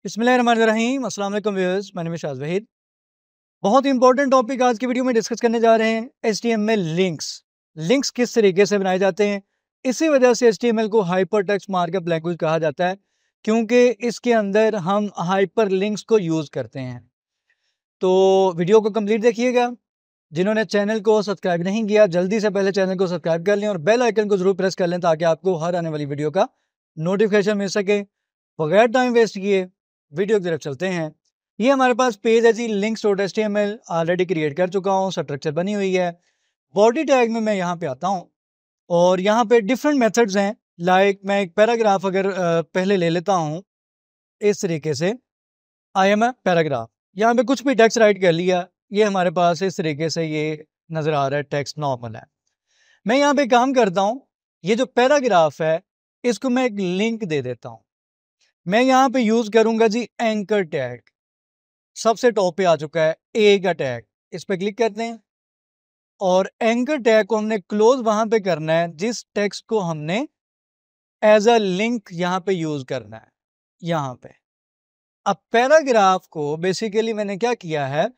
बसमीम असल व्यूअर्स मैंने शाज वहीद बहुत ही इंपॉर्टेंट टॉपिक आज की वीडियो में डिस्कस करने जा रहे हैं एच में लिंक्स लिंक्स किस तरीके से बनाए जाते हैं इसी वजह से एच को हाइपर टेक्स्ट मार्कअप लैंग्वेज कहा जाता है क्योंकि इसके अंदर हम हाइपर लिंक्स को यूज़ करते हैं तो वीडियो को कम्प्लीट देखिएगा जिन्होंने चैनल को सब्सक्राइब नहीं किया जल्दी से पहले चैनल को सब्सक्राइब कर लें और बेल आइकन को जरूर प्रेस कर लें ताकि आपको हर आने वाली वीडियो का नोटिफिकेशन मिल सके बगैर टाइम वेस्ट किए वीडियो की तरफ चलते हैं ये हमारे पास पेज है G links dot S already create कर चुका हूँ स्ट्रक्चर बनी हुई है बॉडी टैग में मैं यहाँ पे आता हूँ और यहाँ पे डिफरेंट मेथड्स हैं लाइक मैं एक पैराग्राफ अगर पहले ले लेता हूँ इस तरीके से आई एम ए पैराग्राफ यहाँ पे कुछ भी टेक्स्ट राइट कर लिया ये हमारे पास इस तरीके से ये नज़र आ रहा है टेक्स्ट नॉर्मल है मैं यहाँ पे काम करता हूँ ये जो पैराग्राफ है इसको मैं एक लिंक दे देता हूँ मैं यहाँ पे यूज़ करूँगा जी एंकर टैग सबसे टॉप पे आ चुका है ए का टैग इस पर क्लिक करते हैं और एंकर टैग को हमने क्लोज वहाँ पे करना है जिस टेक्स्ट को हमने एज अ लिंक यहाँ पे यूज़ करना है यहाँ पे अब पैराग्राफ को बेसिकली मैंने क्या किया है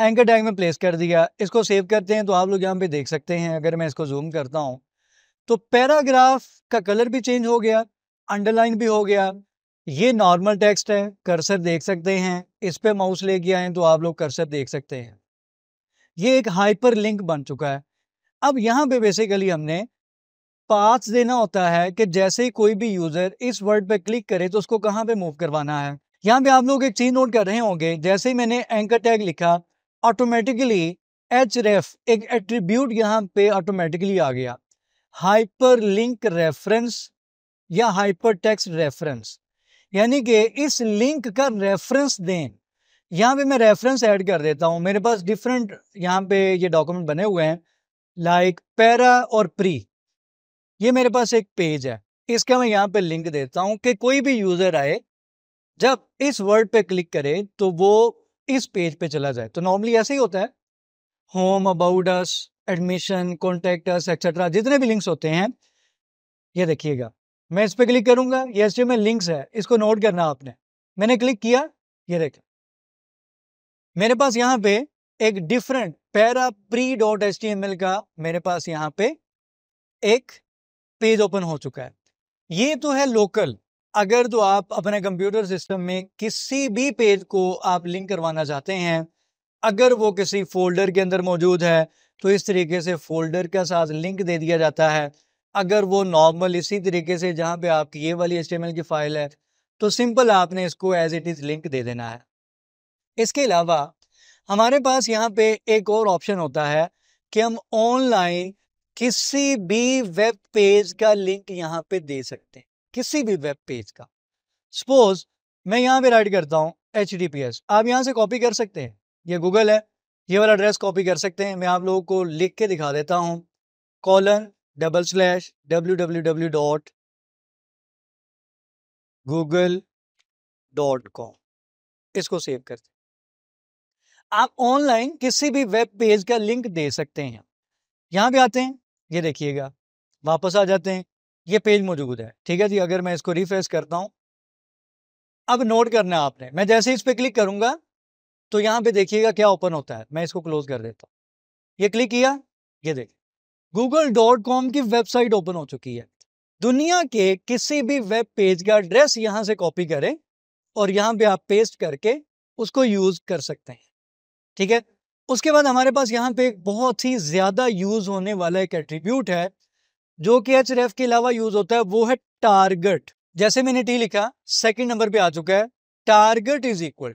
एंकर टैग में प्लेस कर दिया इसको सेव करते हैं तो आप लोग यहाँ पे देख सकते हैं अगर मैं इसको जूम करता हूँ तो पैराग्राफ का कलर भी चेंज हो गया अंडरलाइन भी हो गया ये नॉर्मल टेक्स्ट है कर्सर देख सकते हैं इस पर माउस ले गया है तो आप लोग कर्सर देख सकते हैं ये एक हाइपर लिंक बन चुका है अब यहाँ पे बेसिकली हमने पाथ देना होता है कि जैसे ही कोई भी यूज़र इस वर्ड पे क्लिक करे तो उसको कहाँ पे मूव करवाना है यहाँ पे आप लोग एक चीज नोट कर रहे होंगे जैसे ही मैंने एंकर टैग लिखा ऑटोमेटिकली एच रेफ एक एट्रीब्यूट यहाँ पे ऑटोमेटिकली आ गया हाइपर लिंक रेफरेंस या हाइपर टेक्स्ट रेफरेंस यानी कि इस लिंक का रेफरेंस दें यहाँ पे मैं रेफरेंस ऐड कर देता हूँ मेरे पास डिफरेंट यहाँ पे ये डॉक्यूमेंट बने हुए हैं लाइक पैरा और प्री ये मेरे पास एक पेज है इसका मैं यहाँ पे लिंक देता हूँ कि कोई भी यूज़र आए जब इस वर्ड पे क्लिक करे तो वो इस पेज पे चला जाए तो नॉर्मली ऐसे ही होता है home about us admission contact us etcetera जितने भी लिंक्स होते हैं ये देखिएगा मैं इस पर क्लिक करूंगा ये एस में लिंक्स है इसको नोट करना आपने मैंने क्लिक किया ये देखा मेरे पास यहाँ पे एक different para pre dot H का मेरे पास यहाँ पे एक पेज ओपन हो चुका है ये तो है लोकल अगर तो आप अपने कंप्यूटर सिस्टम में किसी भी पेज को आप लिंक करवाना चाहते हैं अगर वो किसी फोल्डर के अंदर मौजूद है तो इस तरीके से फोल्डर के साथ लिंक दे दिया जाता है अगर वो नॉर्मल इसी तरीके से जहाँ पे आपकी ये वाली एच की फ़ाइल है तो सिंपल आपने इसको एज इट इज़ लिंक दे देना है इसके अलावा हमारे पास यहाँ पे एक और ऑप्शन होता है कि हम ऑनलाइन किसी भी वेब पेज का लिंक यहाँ पे दे सकते हैं किसी भी वेब पेज का सपोज मैं यहाँ पे राइट करता हूँ एच डी पी एस आप यहाँ से कॉपी कर सकते हैं ये गूगल है ये वाला एड्रेस कॉपी कर सकते हैं मैं आप लोगों को लिख के दिखा देता हूँ colon double slash W W W dot Google dot com इसको सेव करते आप ऑनलाइन किसी भी वेब पेज का लिंक दे सकते हैं यहाँ पे आते हैं ये देखिएगा वापस आ जाते हैं ये पेज मौजूद है ठीक है जी अगर मैं इसको रिफ्रेश करता हूँ अब नोट करना है आपने मैं जैसे इस पर क्लिक करूंगा तो यहाँ पे देखिएगा क्या ओपन होता है मैं इसको क्लोज कर देता हूँ ये क्लिक किया ये देखिए गूगल डॉट कॉम की वेबसाइट ओपन हो चुकी है दुनिया के किसी भी वेब पेज का एड्रेस यहाँ से कॉपी करें और यहाँ पे आप पेस्ट करके उसको यूज कर सकते हैं ठीक है उसके बाद हमारे पास यहाँ पे एक बहुत ही ज्यादा यूज होने वाला एक एट्रीब्यूट है जो कि एच रेफ के अलावा यूज होता है वो है टारगेट जैसे मैंने टी लिखा सेकंड नंबर पे आ चुका है टारगेट इज इक्वल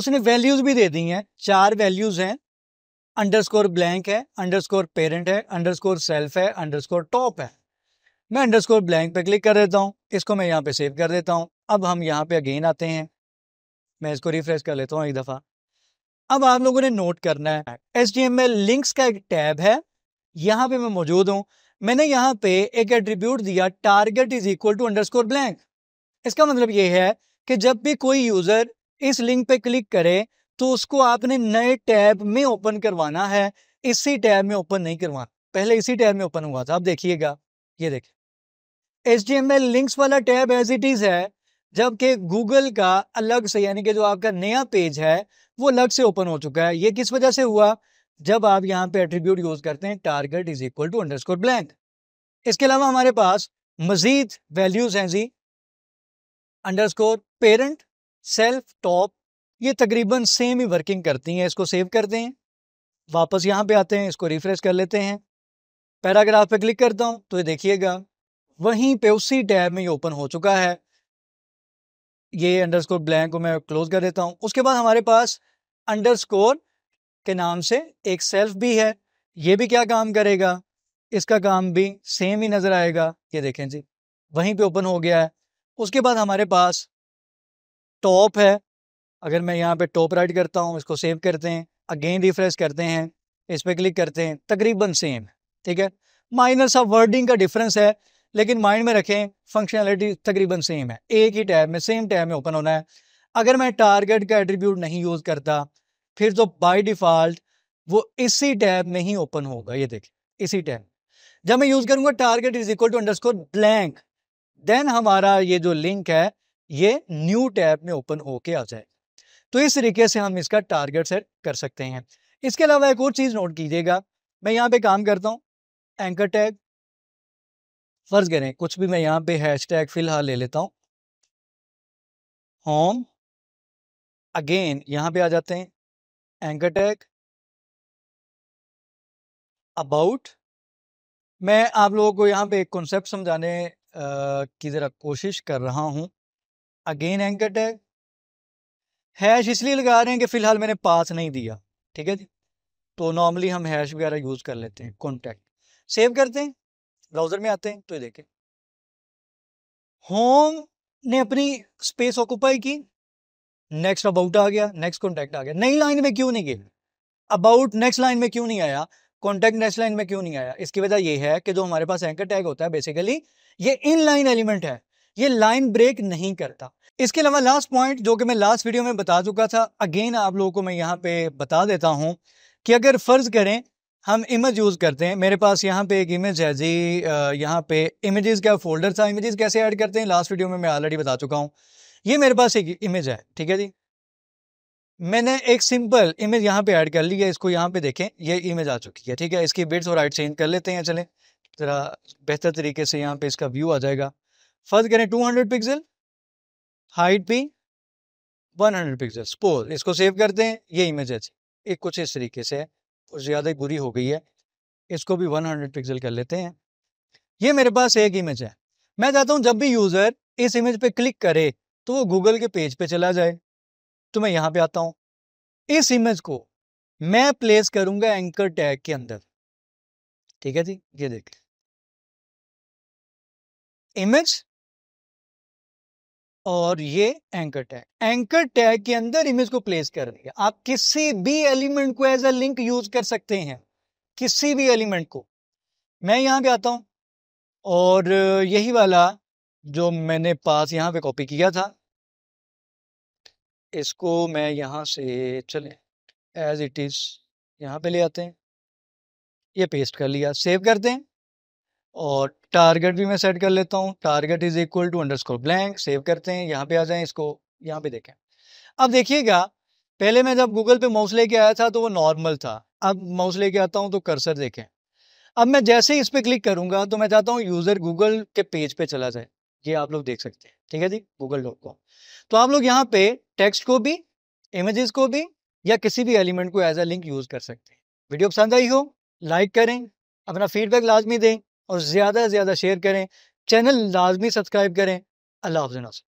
उसने वैल्यूज भी दे दी हैं चार वैल्यूज हैं अंडरस्कोर ब्लैंक है अंडरस्कोर पेरेंट है अंडरस्कोर सेल्फ है अंडरस्कोर टॉप है मैं अंडरस्कोर ब्लैंक पे क्लिक कर देता हूँ इसको मैं यहाँ पे सेव कर देता हूँ अब हम यहाँ पे अगेन आते हैं मैं इसको रिफ्रेश कर लेता हूँ एक दफ़ा अब आप लोगों ने नोट करना है एच डी एम लिंक्स का एक टैब है यहाँ पे मैं मौजूद हूँ मैंने यहाँ पे एक एट्रीब्यूट दिया target is equal to underscore blank इसका मतलब ये है कि जब भी कोई यूज़र इस लिंक पे क्लिक करे तो उसको आपने नए टैब में ओपन करवाना है इसी टैब में ओपन नहीं करवाना पहले इसी टैब में ओपन हुआ था आप देखिएगा ये देखिए H T M L links वाला टैब एज इट इज़ है जबकि गूगल का अलग से यानी कि जो आपका नया पेज है वो अलग से ओपन हो चुका है ये किस वजह से हुआ जब आप यहाँ पे एट्रीब्यूट यूज करते हैं target is equal to underscore blank इसके अलावा हमारे पास मजीद वैल्यूज हैं जी अंडरस्कोर पेरेंट सेल्फ टॉप ये तकरीबन सेम ही वर्किंग करती हैं इसको सेव करते हैं वापस यहाँ पे आते हैं इसको रिफ्रेश कर लेते हैं पैराग्राफ पे क्लिक करता हूँ तो ये देखिएगा वहीं पे उसी टैब में ये ओपन हो चुका है ये अंडरस्कोर ब्लैंक को मैं क्लोज कर देता हूँ उसके बाद हमारे पास अंडरस्कोर के नाम से एक सेल्फ भी है ये भी क्या काम करेगा इसका काम भी सेम ही नज़र आएगा ये देखें जी वहीं पे ओपन हो गया है उसके बाद हमारे पास टॉप है अगर मैं यहाँ पे टॉप राइट करता हूँ इसको सेव करते हैं अगेन रिफ्रेश करते हैं इस पर क्लिक करते हैं तकरीबन सेम ठीक है माइनर सा वर्डिंग का डिफरेंस है लेकिन माइंड में रखें फंक्शनैलिटी तकरीबन सेम है एक ही टैब में सेम टैब में ओपन होना है अगर मैं टारगेट का एट्रीब्यूट नहीं यूज़ करता फिर जो बाय डिफ़ॉल्ट वो इसी टैब में ही ओपन होगा ये देखिए इसी टैब जब मैं यूज़ करूंगा target is equal to underscore blank then हमारा ये जो लिंक है ये न्यू टैब में ओपन होके आ जाएगा तो इस तरीके से हम इसका टारगेट सेट कर सकते हैं इसके अलावा एक और चीज़ नोट कीजिएगा मैं यहाँ पे काम करता हूँ एंकर टैग फर्ज करें कुछ भी मैं यहाँ पे हैश टैग फिलहाल ले लेता हूँ होम अगेन यहाँ पे आ जाते हैं एंकर टैग अबाउट मैं आप लोगों को यहाँ पे एक कॉन्सेप्ट समझाने की ज़रा कोशिश कर रहा हूँ अगेन एंकर टैग हैश इसलिए लगा रहे हैं कि फ़िलहाल मैंने पास नहीं दिया ठीक है जी तो नॉर्मली हम हैश वगैरह यूज़ कर लेते हैं कॉन्टैक्ट सेव करते हैं ब्राउज़र में आते हैं तो ये देखें होम ने अपनी स्पेस ऑक्यूपाई की नेक्स्ट अबाउट आ गया नेक्स्ट कॉन्टैक्ट आ गया नई लाइन में क्यों नहीं गया अबाउट नेक्स्ट लाइन में क्यों नहीं आया कॉन्टैक्ट नेक्स्ट लाइन में क्यों नहीं आया इसकी वजह यह है कि जो हमारे पास एंकर टैग होता है बेसिकली ये इन लाइन एलिमेंट है ये लाइन ब्रेक नहीं करता इसके अलावा लास्ट पॉइंट जो कि मैं लास्ट वीडियो में बता चुका था अगेन आप लोगों को मैं यहाँ पे बता देता हूँ कि अगर फ़र्ज़ करें हम इमेज यूज़ करते हैं मेरे पास यहाँ पे एक इमेज है जी यहाँ पे इमेजेस का फोल्डर था इमेजेस कैसे ऐड करते हैं लास्ट वीडियो में मैं ऑलरेडी बता चुका हूँ ये मेरे पास एक इमेज है ठीक है जी मैंने एक सिंपल इमेज यहाँ पे ऐड कर ली है इसको यहाँ पे देखें ये इमेज आ चुकी है ठीक है इसकी बिट्स और राइट चेंज कर लेते हैं चलें ज़रा बेहतर तरीके से यहाँ पे इसका व्यू आ जाएगा फर्ज करें 200 पिक्सल हाइट भी 100 पिक्सल स्पोज इसको सेव करते हैं ये इमेज है एक कुछ इस तरीके से है ज़्यादा ही बुरी हो गई है इसको भी 100 पिक्सल कर लेते हैं ये मेरे पास एक इमेज है मैं चाहता हूँ जब भी यूज़र इस इमेज पे क्लिक करे तो वो गूगल के पेज पे चला जाए तो मैं यहाँ पे आता हूँ इस इमेज को मैं प्लेस करूंगा एंकर टैग के अंदर ठीक है जी ये देख इमेज और ये एंकर टैग एंकर टैग के अंदर इमेज को प्लेस कर रही है आप किसी भी एलिमेंट को एज अ लिंक यूज कर सकते हैं किसी भी एलिमेंट को मैं यहां पे आता हूं और यही वाला जो मैंने पास यहाँ पे कॉपी किया था इसको मैं यहाँ से चले एज इट इज़ यहाँ पे ले आते हैं ये पेस्ट कर लिया सेव करते हैं और टारगेट भी मैं सेट कर लेता हूँ target is equal to underscore blank save करते हैं यहाँ पे आ जाएं इसको यहाँ पे देखें अब देखिएगा पहले मैं जब गूगल पे माउस लेके आया था तो वो नॉर्मल था अब माउस लेके आता हूँ तो कर्सर देखें अब मैं जैसे ही इस पर क्लिक करूँगा तो मैं चाहता हूँ यूज़र गूगल के पेज पे चला जाए ये आप लोग देख सकते हैं ठीक है जी गूगल डॉट कॉम तो आप लोग यहाँ पे टेक्स्ट को भी इमेजेस को भी या किसी भी एलिमेंट को एज ए लिंक यूज कर सकते हैं वीडियो पसंद आई हो लाइक करें अपना फीडबैक लाजमी दें और ज़्यादा से ज़्यादा शेयर करें चैनल लाजमी सब्सक्राइब करें अल्लाह हाफ